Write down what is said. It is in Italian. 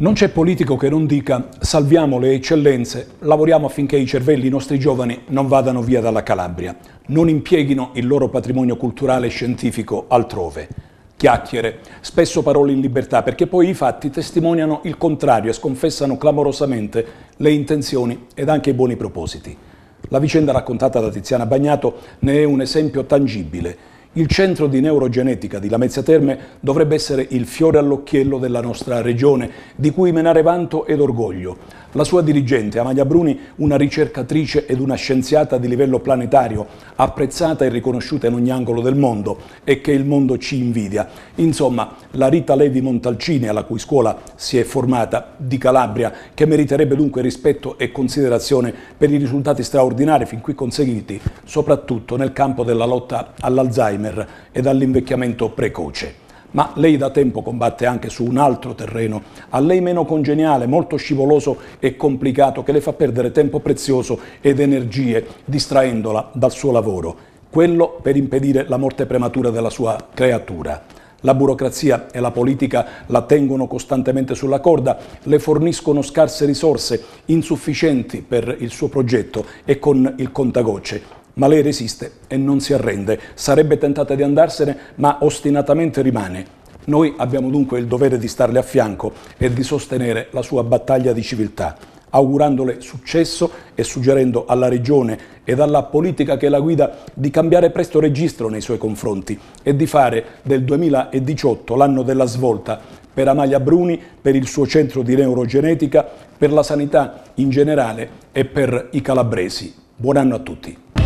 Non c'è politico che non dica salviamo le eccellenze, lavoriamo affinché i cervelli i nostri giovani non vadano via dalla Calabria, non impieghino il loro patrimonio culturale e scientifico altrove. Chiacchiere, spesso parole in libertà, perché poi i fatti testimoniano il contrario e sconfessano clamorosamente le intenzioni ed anche i buoni propositi. La vicenda raccontata da Tiziana Bagnato ne è un esempio tangibile il centro di neurogenetica di Lamezia Terme dovrebbe essere il fiore all'occhiello della nostra regione, di cui menare vanto ed orgoglio. La sua dirigente, Amalia Bruni, una ricercatrice ed una scienziata di livello planetario, apprezzata e riconosciuta in ogni angolo del mondo e che il mondo ci invidia. Insomma, la Rita Levi Montalcini, alla cui scuola si è formata, di Calabria, che meriterebbe dunque rispetto e considerazione per i risultati straordinari fin qui conseguiti, soprattutto nel campo della lotta all'Alzheimer Alzheimer e dall'invecchiamento precoce. Ma lei da tempo combatte anche su un altro terreno, a lei meno congeniale, molto scivoloso e complicato, che le fa perdere tempo prezioso ed energie, distraendola dal suo lavoro, quello per impedire la morte prematura della sua creatura. La burocrazia e la politica la tengono costantemente sulla corda, le forniscono scarse risorse, insufficienti per il suo progetto e con il contagocce ma lei resiste e non si arrende. Sarebbe tentata di andarsene, ma ostinatamente rimane. Noi abbiamo dunque il dovere di starle a fianco e di sostenere la sua battaglia di civiltà, augurandole successo e suggerendo alla Regione ed alla politica che la guida di cambiare presto registro nei suoi confronti e di fare del 2018 l'anno della svolta per Amalia Bruni, per il suo centro di neurogenetica, per la sanità in generale e per i calabresi. Buon anno a tutti.